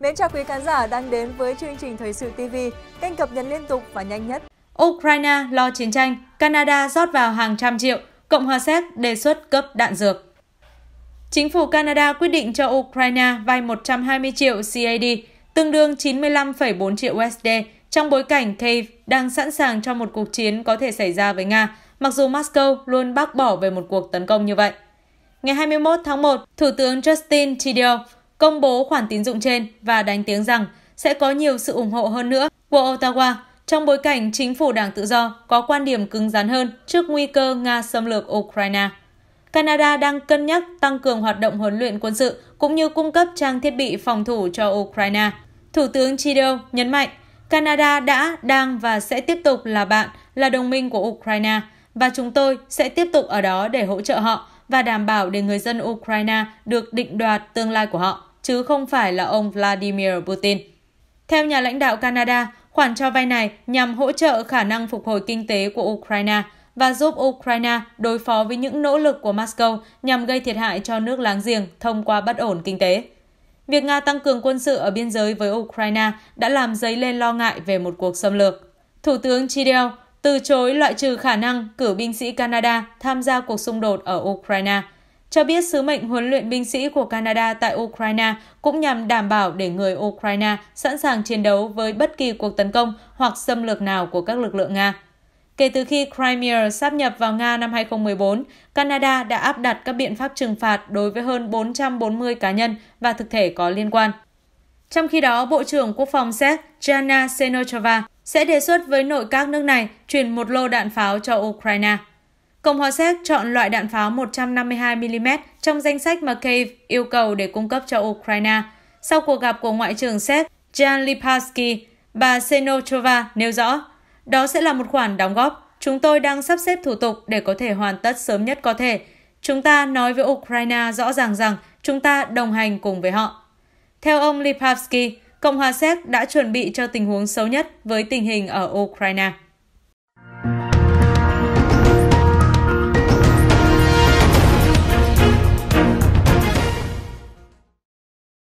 Mến chào quý khán giả đang đến với chương trình Thời sự TV, kênh cập nhật liên tục và nhanh nhất. Ukraine lo chiến tranh, Canada rót vào hàng trăm triệu, Cộng hòa Séc đề xuất cấp đạn dược. Chính phủ Canada quyết định cho Ukraine vay 120 triệu CAD, tương đương 95,4 triệu USD, trong bối cảnh Kyiv đang sẵn sàng cho một cuộc chiến có thể xảy ra với Nga, mặc dù Moscow luôn bác bỏ về một cuộc tấn công như vậy. Ngày 21 tháng 1, Thủ tướng Justin Trudeau công bố khoản tín dụng trên và đánh tiếng rằng sẽ có nhiều sự ủng hộ hơn nữa của Ottawa trong bối cảnh chính phủ đảng tự do có quan điểm cứng rắn hơn trước nguy cơ Nga xâm lược Ukraine. Canada đang cân nhắc tăng cường hoạt động huấn luyện quân sự cũng như cung cấp trang thiết bị phòng thủ cho Ukraine. Thủ tướng Trudeau nhấn mạnh, Canada đã, đang và sẽ tiếp tục là bạn, là đồng minh của Ukraine và chúng tôi sẽ tiếp tục ở đó để hỗ trợ họ và đảm bảo để người dân Ukraine được định đoạt tương lai của họ chứ không phải là ông Vladimir Putin. Theo nhà lãnh đạo Canada, khoản cho vay này nhằm hỗ trợ khả năng phục hồi kinh tế của Ukraine và giúp Ukraine đối phó với những nỗ lực của Moscow nhằm gây thiệt hại cho nước láng giềng thông qua bất ổn kinh tế. Việc Nga tăng cường quân sự ở biên giới với Ukraine đã làm dấy lên lo ngại về một cuộc xâm lược. Thủ tướng Trudeau từ chối loại trừ khả năng cử binh sĩ Canada tham gia cuộc xung đột ở Ukraine – cho biết sứ mệnh huấn luyện binh sĩ của Canada tại Ukraine cũng nhằm đảm bảo để người Ukraine sẵn sàng chiến đấu với bất kỳ cuộc tấn công hoặc xâm lược nào của các lực lượng Nga. Kể từ khi Crimea sáp nhập vào Nga năm 2014, Canada đã áp đặt các biện pháp trừng phạt đối với hơn 440 cá nhân và thực thể có liên quan. Trong khi đó, Bộ trưởng Quốc phòng Séc Jana Senochova sẽ đề xuất với nội các nước này chuyển một lô đạn pháo cho Ukraine. Cộng hòa Séc chọn loại đạn pháo 152mm trong danh sách mà Kiev yêu cầu để cung cấp cho Ukraine. Sau cuộc gặp của Ngoại trưởng Séc Jan Lipavsky, bà Senochova nêu rõ, đó sẽ là một khoản đóng góp. Chúng tôi đang sắp xếp thủ tục để có thể hoàn tất sớm nhất có thể. Chúng ta nói với Ukraine rõ ràng rằng chúng ta đồng hành cùng với họ. Theo ông Lipavsky, Cộng hòa Séc đã chuẩn bị cho tình huống xấu nhất với tình hình ở Ukraine.